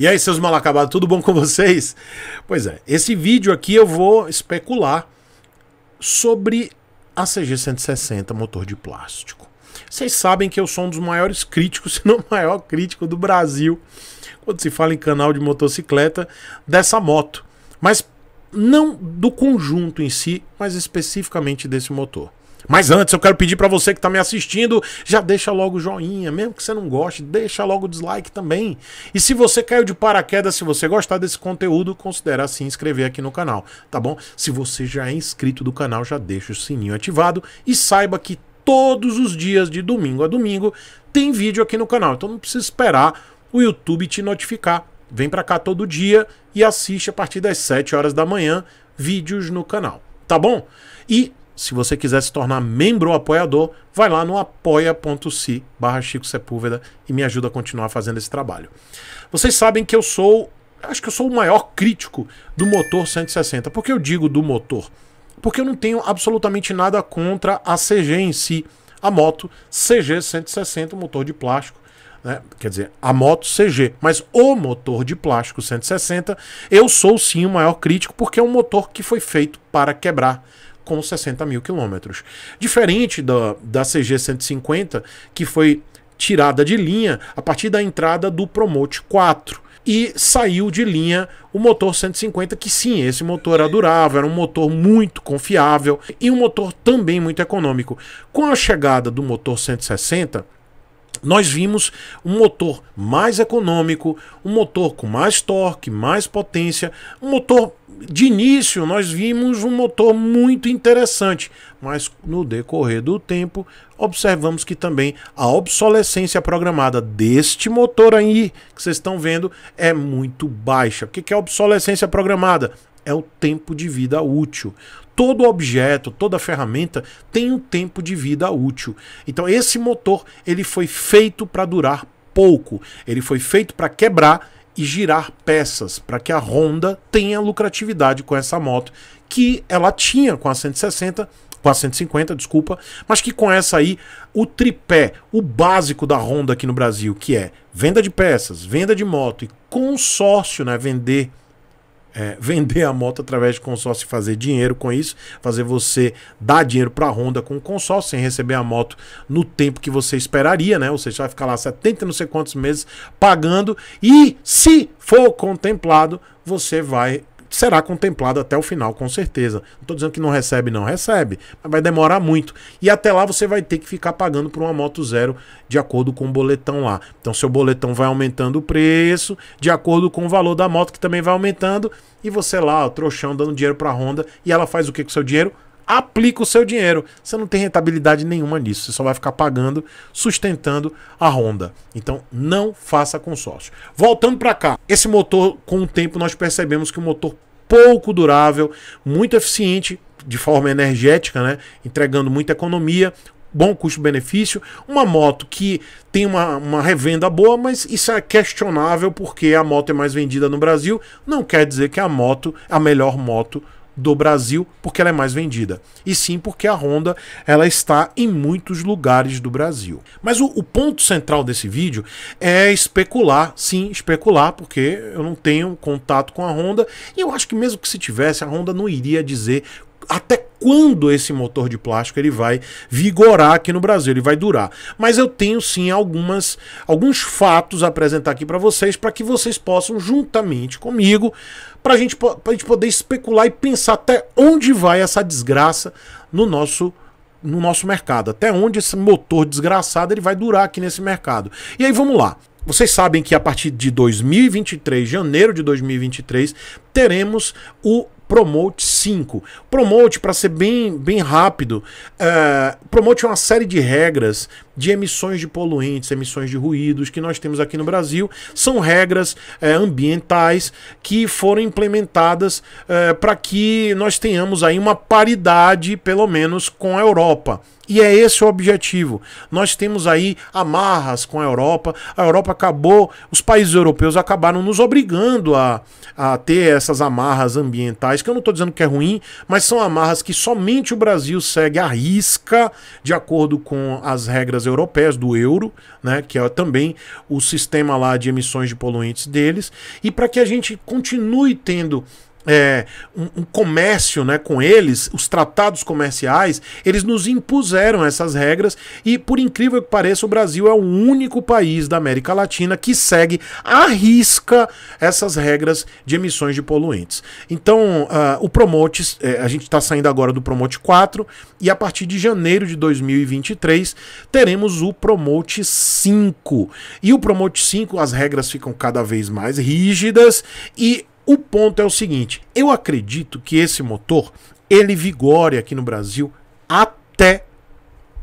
E aí, seus mal acabados, tudo bom com vocês? Pois é, esse vídeo aqui eu vou especular sobre a CG160 motor de plástico. Vocês sabem que eu sou um dos maiores críticos, se não o maior crítico do Brasil, quando se fala em canal de motocicleta, dessa moto. Mas não do conjunto em si, mas especificamente desse motor. Mas antes, eu quero pedir para você que está me assistindo, já deixa logo o joinha, mesmo que você não goste, deixa logo o dislike também. E se você caiu de paraquedas, se você gostar desse conteúdo, considere se inscrever aqui no canal, tá bom? Se você já é inscrito do canal, já deixa o sininho ativado e saiba que todos os dias, de domingo a domingo, tem vídeo aqui no canal. Então não precisa esperar o YouTube te notificar. Vem para cá todo dia e assiste a partir das 7 horas da manhã vídeos no canal, tá bom? E se você quiser se tornar membro ou apoiador, vai lá no apoia.se barra Chico Sepúlveda e me ajuda a continuar fazendo esse trabalho. Vocês sabem que eu sou, acho que eu sou o maior crítico do motor 160. Por que eu digo do motor? Porque eu não tenho absolutamente nada contra a CG em si. A moto CG 160, motor de plástico, né? quer dizer, a moto CG, mas o motor de plástico 160, eu sou sim o maior crítico porque é um motor que foi feito para quebrar com 60 mil quilômetros. Diferente da, da CG 150, que foi tirada de linha a partir da entrada do Promote 4 e saiu de linha o motor 150, que sim, esse motor era durável, era um motor muito confiável e um motor também muito econômico. Com a chegada do motor 160, nós vimos um motor mais econômico, um motor com mais torque, mais potência, um motor de início nós vimos um motor muito interessante, mas no decorrer do tempo observamos que também a obsolescência programada deste motor aí que vocês estão vendo é muito baixa. O que é obsolescência programada? É o tempo de vida útil. Todo objeto, toda ferramenta tem um tempo de vida útil. Então esse motor ele foi feito para durar pouco. Ele foi feito para quebrar e girar peças para que a Honda tenha lucratividade com essa moto que ela tinha com a 160, com a 150, desculpa, mas que com essa aí o tripé, o básico da Honda aqui no Brasil, que é venda de peças, venda de moto e consórcio, né, vender é, vender a moto através de consórcio e fazer dinheiro com isso, fazer você dar dinheiro para a Honda com o consórcio sem receber a moto no tempo que você esperaria, né? Ou seja, vai ficar lá 70 não sei quantos meses pagando e se for contemplado, você vai será contemplado até o final, com certeza. Não estou dizendo que não recebe, não recebe, mas vai demorar muito. E até lá você vai ter que ficar pagando por uma moto zero de acordo com o boletão lá. Então seu boletão vai aumentando o preço de acordo com o valor da moto que também vai aumentando. E você lá, trouxão, dando dinheiro para a Honda. E ela faz o que com seu dinheiro? aplica o seu dinheiro. Você não tem rentabilidade nenhuma nisso. Você só vai ficar pagando, sustentando a Honda. Então não faça consórcio. Voltando para cá, esse motor, com o tempo, nós percebemos que o um motor pouco durável, muito eficiente de forma energética, né? entregando muita economia, bom custo-benefício. Uma moto que tem uma, uma revenda boa, mas isso é questionável porque a moto é mais vendida no Brasil. Não quer dizer que a moto é a melhor moto do Brasil porque ela é mais vendida, e sim porque a Honda ela está em muitos lugares do Brasil. Mas o, o ponto central desse vídeo é especular, sim, especular, porque eu não tenho contato com a Honda e eu acho que mesmo que se tivesse, a Honda não iria dizer até quando esse motor de plástico ele vai vigorar aqui no Brasil, ele vai durar. Mas eu tenho sim algumas alguns fatos a apresentar aqui para vocês para que vocês possam juntamente comigo para gente, a gente poder especular e pensar até onde vai essa desgraça no nosso no nosso mercado, até onde esse motor desgraçado ele vai durar aqui nesse mercado. E aí vamos lá. Vocês sabem que a partir de 2023, janeiro de 2023, teremos o Promote 5. Promote, para ser bem, bem rápido, uh, Promote é uma série de regras de emissões de poluentes, emissões de ruídos que nós temos aqui no Brasil. São regras uh, ambientais que foram implementadas uh, eh, para que nós tenhamos aí uma paridade, pelo menos, com a Europa. E é esse o objetivo. Nós temos aí amarras com a Europa. A Europa acabou, os países europeus acabaram nos obrigando a, a ter essas amarras ambientais que eu não estou dizendo que é ruim, mas são amarras que somente o Brasil segue à risca, de acordo com as regras europeias do euro, né, que é também o sistema lá de emissões de poluentes deles, e para que a gente continue tendo é, um, um, comércio né, com eles, os tratados comerciais, eles nos impuseram essas regras e, por incrível que pareça, o Brasil é o único país da América Latina que segue à risca essas regras de emissões de poluentes. Então, uh, o Promote, é, a gente está saindo agora do Promote 4 e a partir de janeiro de 2023 teremos o Promote 5. E o Promote 5, as regras ficam cada vez mais rígidas e o ponto é o seguinte, eu acredito que esse motor, ele vigore aqui no Brasil até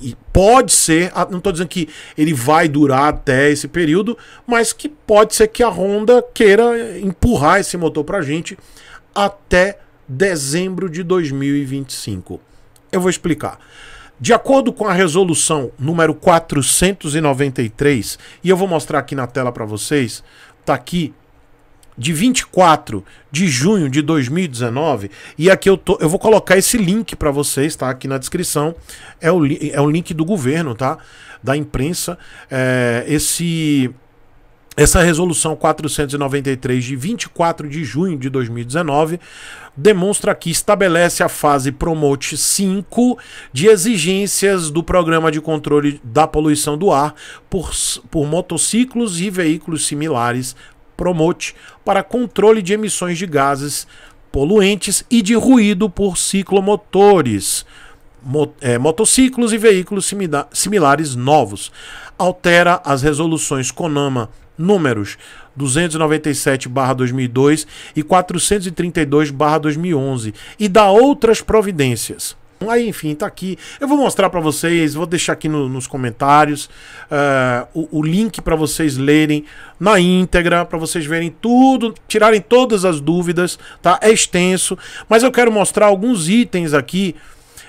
e pode ser, ah, não estou dizendo que ele vai durar até esse período, mas que pode ser que a Honda queira empurrar esse motor para a gente até dezembro de 2025. Eu vou explicar. De acordo com a resolução número 493, e eu vou mostrar aqui na tela para vocês, tá aqui de 24 de junho de 2019, e aqui eu, tô, eu vou colocar esse link para vocês, tá? Aqui na descrição. É o, é o link do governo, tá? Da imprensa. É, esse. Essa resolução 493 de 24 de junho de 2019 demonstra que estabelece a fase Promote 5 de exigências do programa de controle da poluição do ar por, por motociclos e veículos similares Promote para controle de emissões de gases poluentes e de ruído por ciclomotores, mot é, motociclos e veículos simila similares novos. Altera as resoluções CONAMA números 297/2002 e 432/2011 e dá outras providências. Aí, enfim, tá aqui. Eu vou mostrar para vocês, vou deixar aqui no, nos comentários uh, o, o, link para vocês lerem na íntegra, para vocês verem tudo, tirarem todas as dúvidas, tá? É extenso, mas eu quero mostrar alguns itens aqui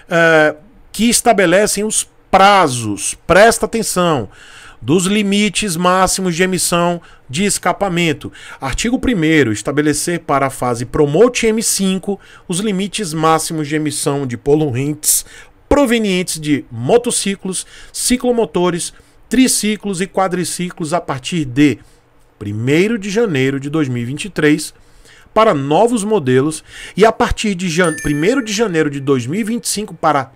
uh, que estabelecem os prazos. Presta atenção dos limites máximos de emissão de escapamento. Artigo 1 estabelecer para a fase Promote M5 os limites máximos de emissão de poluentes provenientes de motociclos, ciclomotores, triciclos e quadriciclos a partir de 1 de janeiro de 2023 para novos modelos e a partir de 1 de janeiro de 2025 para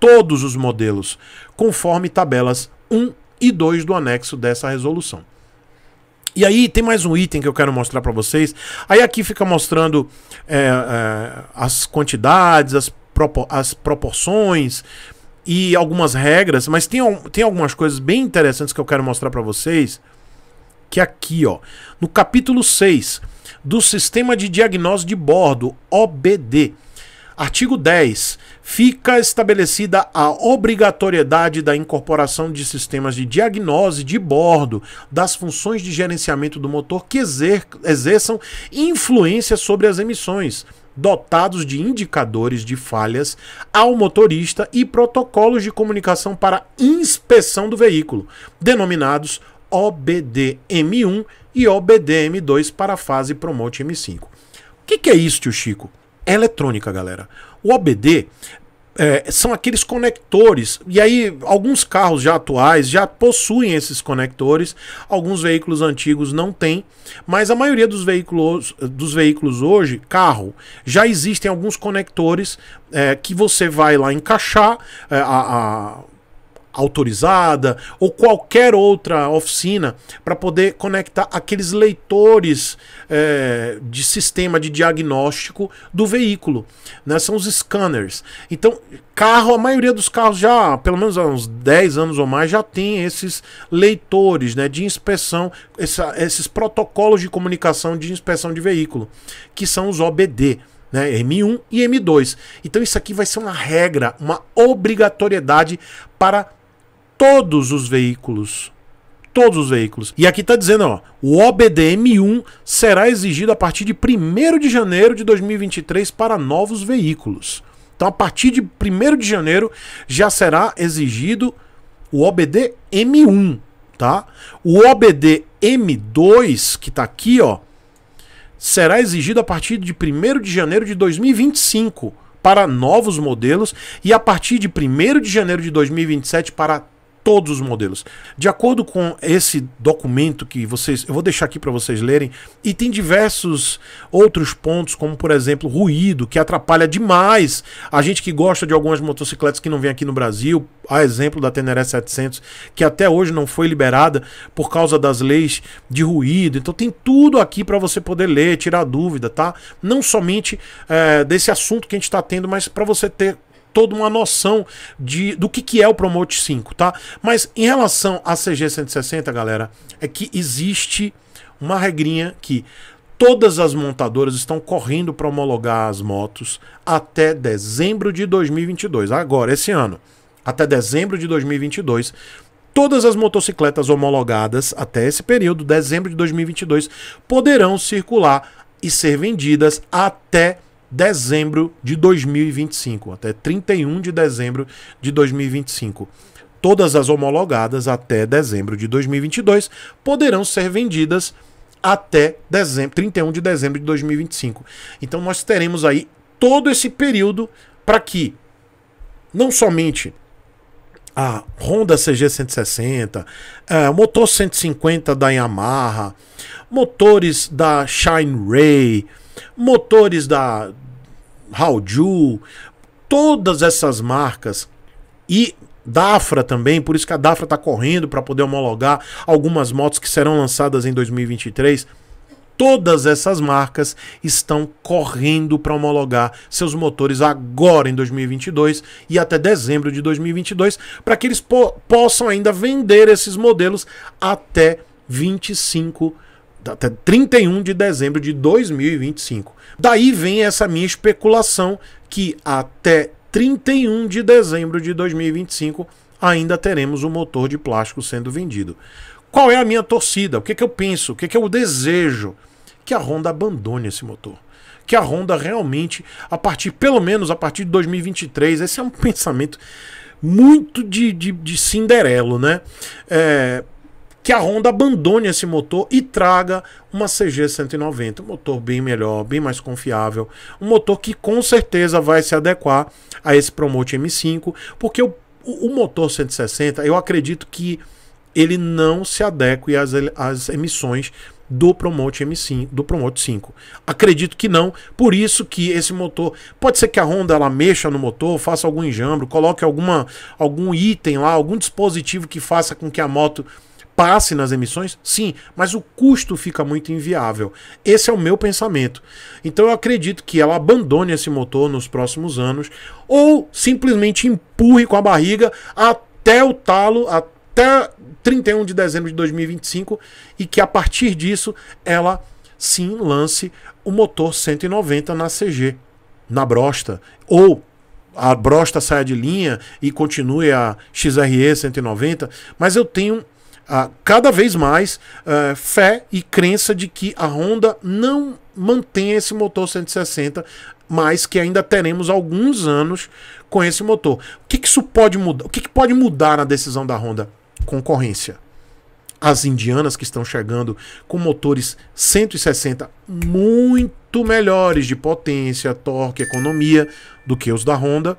todos os modelos, conforme tabelas 1 e 2 do anexo dessa resolução. E aí tem mais um item que eu quero mostrar para vocês. Aí aqui fica mostrando é, é, as quantidades, as, as proporções e algumas regras, mas tem, tem algumas coisas bem interessantes que eu quero mostrar para vocês. Que é aqui, ó, no capítulo 6 do Sistema de Diagnóstico de Bordo, OBD Artigo 10. Fica estabelecida a obrigatoriedade da incorporação de sistemas de diagnose de bordo das funções de gerenciamento do motor que exer exerçam influência sobre as emissões, dotados de indicadores de falhas ao motorista e protocolos de comunicação para inspeção do veículo, denominados OBDM1 e OBDM2 para a fase Promote M5. O que, que é isso, tio Chico? eletrônica, galera. O OBD é, são aqueles conectores. E aí, alguns carros já atuais já possuem esses conectores, alguns veículos antigos não têm, mas a maioria dos veículos, dos veículos hoje, carro, já existem alguns conectores é, que você vai lá encaixar é, a, a, autorizada ou qualquer outra oficina para poder conectar aqueles leitores é, de sistema de diagnóstico do veículo. Né? São os scanners. Então, carro, a maioria dos carros já, pelo menos há uns 10 anos ou mais, já tem esses leitores né, de inspeção, essa, esses protocolos de comunicação de inspeção de veículo, que são os OBD. Né, M1 e M2. Então isso aqui vai ser uma regra, uma obrigatoriedade para todos os veículos. Todos os veículos. E aqui está dizendo, ó, o OBDM1 será exigido a partir de 1 de janeiro de 2023 para novos veículos. Então, a partir de 1 de janeiro já será exigido o OBD-M1, tá? O OBD-M2, que está aqui, ó, será exigido a partir de 1 de janeiro de 2025 para novos modelos e a partir de 1 de janeiro de 2027 para todos os modelos. De acordo com esse documento que vocês, eu vou deixar aqui para vocês lerem, e tem diversos outros pontos, como por exemplo, ruído, que atrapalha demais a gente que gosta de algumas motocicletas que não vem aqui no Brasil, a exemplo da Teneré 700, que até hoje não foi liberada por causa das leis de ruído. Então tem tudo aqui para você poder ler, tirar dúvida, tá? Não somente é, desse assunto que a gente está tendo, mas para você ter toda uma noção de, do que, que é o Promote 5, tá? Mas em relação à CG 160, galera, é que existe uma regrinha que todas as montadoras estão correndo para homologar as motos até dezembro de 2022, agora, esse ano. Até dezembro de 2022, todas as motocicletas homologadas até esse período, dezembro de 2022, poderão circular e ser vendidas até dezembro de 2025, até 31 de dezembro de 2025. Todas as homologadas até dezembro de 2022 poderão ser vendidas até dezembro, 31 de dezembro de 2025. Então nós teremos aí todo esse período para que não somente a Honda CG160, é, motor 150 da Yamaha, motores da Shine Ray, motores da Hauju, todas essas marcas e Dafra também, por isso que a Dafra está correndo para poder homologar algumas motos que serão lançadas em 2023. Todas essas marcas estão correndo para homologar seus motores agora em 2022 e até dezembro de 2022, para que eles po possam ainda vender esses modelos até 25 de até 31 de dezembro de 2025. Daí vem essa minha especulação que até 31 de dezembro de 2025 ainda teremos o um motor de plástico sendo vendido. Qual é a minha torcida? O que, é que eu penso? O que, é que eu desejo? Que a Honda abandone esse motor. Que a Honda realmente, a partir, pelo menos a partir de 2023, esse é um pensamento muito de, de, de Cinderelo, né? É, que a Honda abandone esse motor e traga uma CG 190, um motor bem melhor, bem mais confiável, um motor que com certeza vai se adequar a esse Promote M5, porque o, o motor 160, eu acredito que ele não se adeque às, às emissões do Promote M5, do Promote 5. Acredito que não, por isso que esse motor, pode ser que a Honda ela mexa no motor, faça algum enjambre, coloque alguma algum item lá, algum dispositivo que faça com que a moto passe nas emissões? Sim, mas o custo fica muito inviável. Esse é o meu pensamento. Então eu acredito que ela abandone esse motor nos próximos anos ou simplesmente empurre com a barriga até o talo, até 31 de dezembro de 2025 e que a partir disso ela sim lance o motor 190 na CG, na brosta ou a brosta saia de linha e continue a XRE 190, mas eu tenho ah, cada vez mais eh, fé e crença de que a Honda não mantém esse motor 160, mas que ainda teremos alguns anos com esse motor. O que, que isso pode mudar? O que, que pode mudar na decisão da Honda? Concorrência as indianas que estão chegando com motores 160 muito melhores de potência, torque, economia do que os da Honda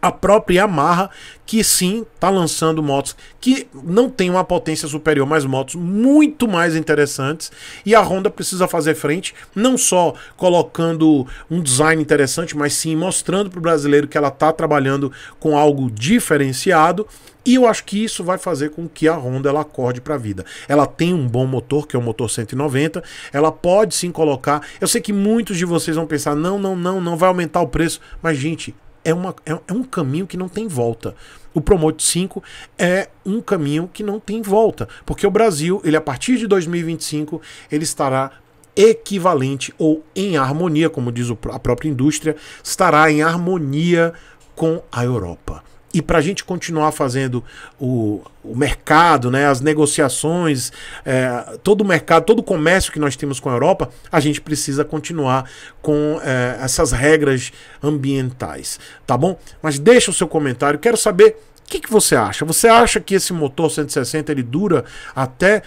a própria Yamaha, que sim, está lançando motos que não tem uma potência superior, mas motos muito mais interessantes. E a Honda precisa fazer frente, não só colocando um design interessante, mas sim mostrando para o brasileiro que ela está trabalhando com algo diferenciado. E eu acho que isso vai fazer com que a Honda ela acorde para a vida. Ela tem um bom motor, que é o motor 190, ela pode sim colocar. Eu sei que muitos de vocês vão pensar: não, não, não, não vai aumentar o preço. Mas, gente, é, uma, é, é um caminho que não tem volta. O Promote 5 é um caminho que não tem volta, porque o Brasil, ele a partir de 2025, ele estará equivalente ou em harmonia, como diz a própria indústria, estará em harmonia com a Europa e para a gente continuar fazendo o, o, mercado, né, as negociações, é, todo o mercado, todo o comércio que nós temos com a Europa, a gente precisa continuar com é, essas regras ambientais, tá bom? Mas deixa o seu comentário, quero saber o que, que você acha. Você acha que esse motor 160 ele dura até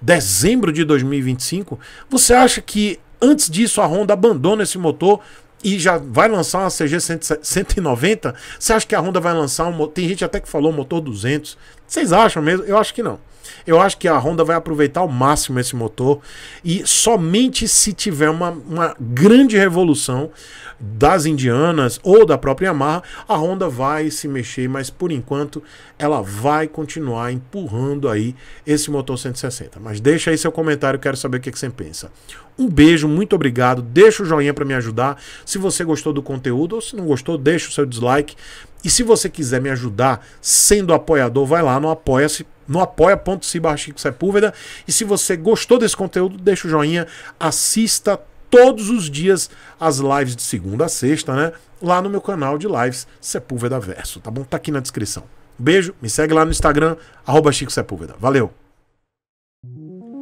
dezembro de 2025? Você acha que antes disso a Honda abandona esse motor e já vai lançar uma CG 190, você acha que a Honda vai lançar um motor? Tem gente até que falou motor 200. Vocês acham mesmo? Eu acho que não. Eu acho que a Honda vai aproveitar ao máximo esse motor e somente se tiver uma, uma grande revolução das Indianas ou da própria Yamaha, a Honda vai se mexer, mas por enquanto ela vai continuar empurrando aí esse motor 160. Mas deixa aí seu comentário, quero saber o que, é que você pensa. Um beijo, muito obrigado. Deixa o joinha para me ajudar. Se você gostou do conteúdo ou se não gostou, deixa o seu dislike. E se você quiser me ajudar sendo apoiador, vai lá no apoia-se no apoia.se Chico Sepúlveda. E se você gostou desse conteúdo, deixa o joinha, assista todos os dias as lives de segunda a sexta, né? Lá no meu canal de lives Sepúlveda Verso, tá bom? Tá aqui na descrição. Beijo, me segue lá no Instagram, arroba Chico Sepúlveda. Valeu!